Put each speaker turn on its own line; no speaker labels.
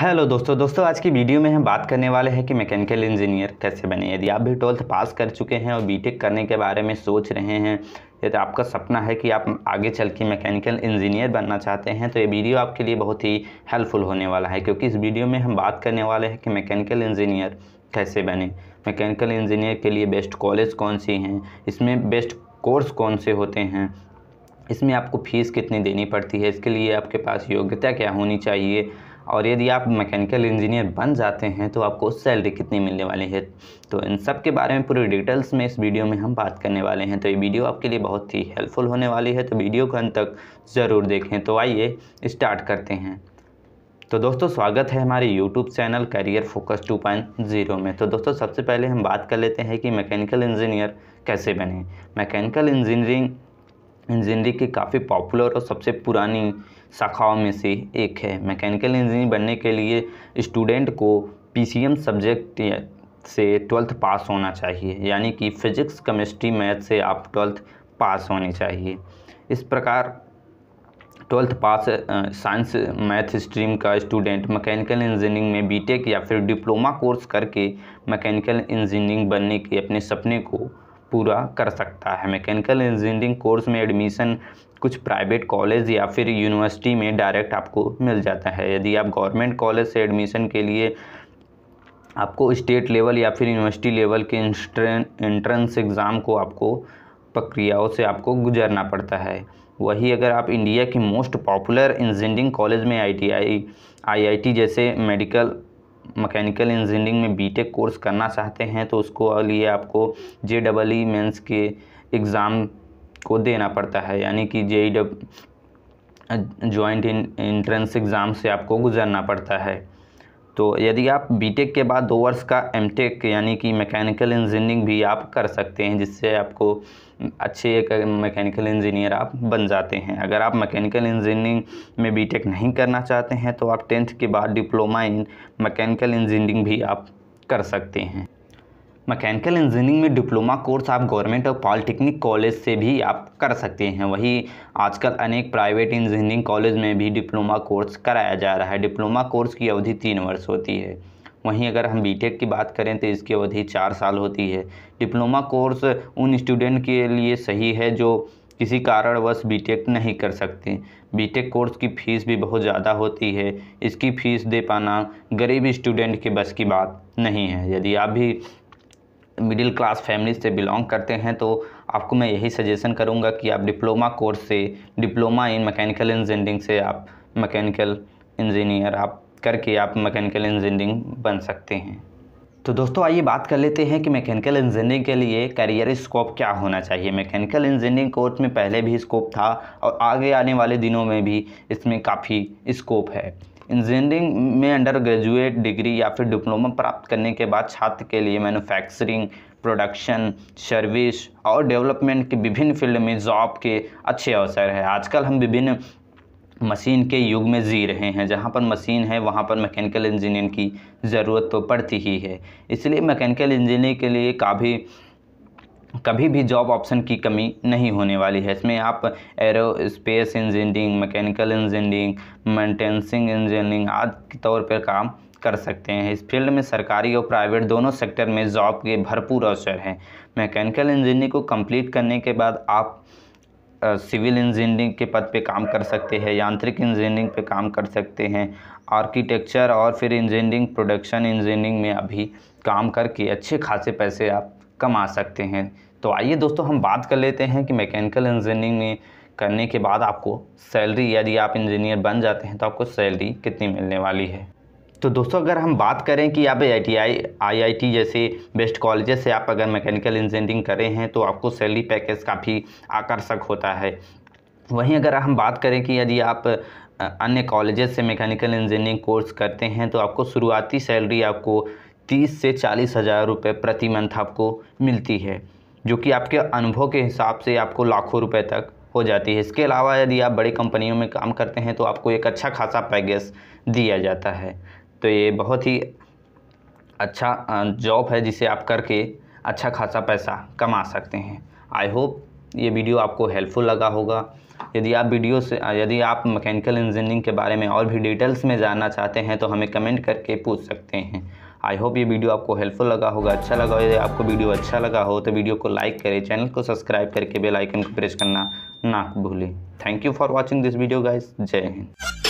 hello दोस्तों दोस्तों आज की वीडियो में हम बात करने वाले हैं कि मैकेनिकल इंजीनियर कैसे बने यदि आप भी ट्वेल्थ पास कर चुके हैं और बीटेक करने के बारे में सोच रहे हैं यदि आपका सपना है कि आप आगे चल के मैकेनिकल इंजीनियर बनना चाहते हैं तो ये वीडियो आपके लिए बहुत ही हेल्पफुल होने वाला है क्योंकि इस वीडियो में हम बात करने वाले हैं कि मैकेनिकल इंजीनियर कैसे बने मैकेनिकल इंजीनियर के लिए बेस्ट कॉलेज कौन सी हैं इसमें बेस्ट कोर्स कौन से होते हैं इसमें आपको फ़ीस कितनी देनी पड़ती है इसके लिए आपके पास योग्यता क्या होनी चाहिए और यदि आप मैकेनिकल इंजीनियर बन जाते हैं तो आपको सैलरी कितनी मिलने वाली है तो इन सब के बारे में पूरी डिटेल्स में इस वीडियो में हम बात करने वाले हैं तो ये वीडियो आपके लिए बहुत ही हेल्पफुल होने वाली है तो वीडियो को अंत तक ज़रूर देखें तो आइए स्टार्ट करते हैं तो दोस्तों स्वागत है हमारे YouTube चैनल करियर फोकस 2.0 में तो दोस्तों सबसे पहले हम बात कर लेते हैं कि मैकेनिकल इंजीनियर कैसे बने मैकेनिकल इंजीनियरिंग इंजीनियरिंग की काफ़ी पॉपुलर और सबसे पुरानी शाखाओं में से एक है मैकेनिकल इंजीनियर बनने के लिए स्टूडेंट को पीसीएम सब्जेक्ट से ट्वेल्थ पास होना चाहिए यानी कि फिजिक्स केमिस्ट्री मैथ से आप ट्वेल्थ पास होने चाहिए इस प्रकार twelfth pass science math stream का स्टूडेंट मैकेनिकल इंजीनियरिंग में बीटेक या फिर डिप्लोमा कोर्स करके मैकेनिकल इंजीनियरिंग बनने के अपने सपने को पूरा कर सकता है मैकेनिकल इंजीनियरिंग कोर्स में एडमिशन कुछ प्राइवेट कॉलेज या फिर यूनिवर्सिटी में डायरेक्ट आपको मिल जाता है यदि आप गवर्नमेंट कॉलेज से एडमिशन के लिए आपको स्टेट लेवल या फिर यूनिवर्सिटी लेवल के एंट्रेंस एग्ज़ाम को आपको प्रक्रियाओं से आपको गुजरना पड़ता है वही अगर आप इंडिया की मोस्ट पॉपुलर इंजीनियरिंग कॉलेज में I I I T I T जैसे मेडिकल मैकेनिकल इंजीनियरिंग में बीटेक कोर्स करना चाहते हैं तो उसको लिए आपको जे डबल ई मेन्स के एग्ज़ाम को देना पड़ता है यानी कि J E joint entrance exam से आपको गुजरना पड़ता है तो यदि आप बीटेक के बाद दो वर्ष का एमटेक यानी कि मैकेनिकल इंजीनियरिंग भी आप कर सकते हैं जिससे आपको अच्छे एक मैकेनिकल इंजीनियर आप बन जाते हैं अगर आप मैकेनिकल इंजीनियरिंग में बीटेक नहीं करना चाहते हैं तो आप टेंथ के बाद डिप्लोमा इन मैकेनिकल इंजीनियरिंग भी आप कर सकते हैं मैकेनिकल इंजीनियरिंग में डिप्लोमा कोर्स आप गवर्नमेंट और पॉलिटेक्निक कॉलेज से भी आप कर सकते हैं वही आजकल अनेक प्राइवेट इंजीनियरिंग कॉलेज में भी डिप्लोमा कोर्स कराया जा रहा है डिप्लोमा कोर्स की अवधि तीन वर्ष होती है वहीं अगर हम बीटेक की बात करें तो इसकी अवधि चार साल होती है डिप्लोमा कोर्स उन स्टूडेंट के लिए सही है जो किसी कारणवश बीटेक नहीं कर सकते बीटेक कोर्स की फ़ीस भी बहुत ज़्यादा होती है इसकी फ़ीस दे पाना गरीब स्टूडेंट के बस की बात नहीं है यदि आप भी मिडिल क्लास फैमिली से बिलोंग करते हैं तो आपको मैं यही सजेशन करूँगा कि आप डिप्लोमा कोर्स से डिप्लोमा इन मैकेनिकल इंजीनियरिंग से आप मैकेनिकल इंजीनियर आप करके आप मैकेनिकल इंजीनियरिंग बन सकते हैं तो दोस्तों आइए बात कर लेते हैं कि मैकेनिकल इंजीनियरिंग के लिए करियर स्कोप क्या होना चाहिए मैकेनिकल इंजीनियरिंग कोर्स में पहले भी स्कोप था और आगे आने वाले दिनों में भी इसमें काफ़ी स्कोप है इंजीनियरिंग में अंडर ग्रेजुएट डिग्री या फिर डिप्लोमा प्राप्त करने के बाद छात्र के लिए मैन्युफैक्चरिंग प्रोडक्शन सर्विस और डेवलपमेंट के विभिन्न फील्ड में जॉब के अच्छे अवसर है आजकल हम विभिन्न मशीन के युग में जी रहे हैं जहाँ पर मशीन है वहाँ पर मैकेनिकल इंजीनियर की ज़रूरत तो पड़ती ही है इसलिए मैकेनिकल इंजीनियर के लिए काफ़ी कभी भी जॉब ऑप्शन की कमी नहीं होने वाली है इसमें आप aerospace engineering mechanical engineering मेंटेनेंसिंग इंजीनियरिंग आदि के तौर पर काम कर सकते हैं इस फील्ड में सरकारी और प्राइवेट दोनों सेक्टर में जॉब के भरपूर अवसर हैं मैकेनिकल इंजीनियरिंग को कंप्लीट करने के बाद आप सिविल इंजीनियरिंग के पद पे काम कर सकते हैं यांत्रिक इंजीनियरिंग पे काम कर सकते हैं आर्किटेक्चर और फिर इंजीनियरिंग प्रोडक्शन इंजीनियरिंग में अभी काम करके अच्छे खासे पैसे आप कमा सकते हैं तो आइए दोस्तों हम बात कर लेते हैं कि मैकेनिकल इंजीनियरिंग में करने के बाद आपको सैलरी यदि आप इंजीनियर बन जाते हैं तो आपको सैलरी कितनी मिलने वाली है तो दोस्तों अगर हम बात करें कि आप आई आई टी जैसे बेस्ट कॉलेजेस से आप अगर मैकेनिकल इंजीनियरिंग करें हैं तो आपको सैलरी पैकेज काफ़ी आकर्षक होता है वहीं अगर हम बात करें कि यदि आप अन्य कॉलेजेस से मैकेनिकल इंजीनियरिंग कोर्स करते हैं तो आपको शुरुआती सैलरी आपको तीस से चालीस हज़ार रुपये प्रति मंथ आपको मिलती है जो कि आपके अनुभव के हिसाब से आपको लाखों रुपए तक हो जाती है इसके अलावा यदि आप बड़ी कंपनियों में काम करते हैं तो आपको एक अच्छा खासा पैकेज दिया जाता है तो ये बहुत ही अच्छा जॉब है जिसे आप करके अच्छा खासा पैसा कमा सकते हैं आई होप ये वीडियो आपको हेल्पफुल लगा होगा यदि आप वीडियो से यदि आप मैकेनिकल इंजीनियरिंग के बारे में और भी डिटेल्स में जानना चाहते हैं तो हमें कमेंट करके पूछ सकते हैं आई होप ये वीडियो आपको हेल्पफुल लगा होगा अच्छा लगा हो आपको वीडियो अच्छा लगा हो तो वीडियो को लाइक करें चैनल को सब्सक्राइब करके बेल आइकन को प्रेस करना ना भूलें thank you for watching this video guys जय हिंद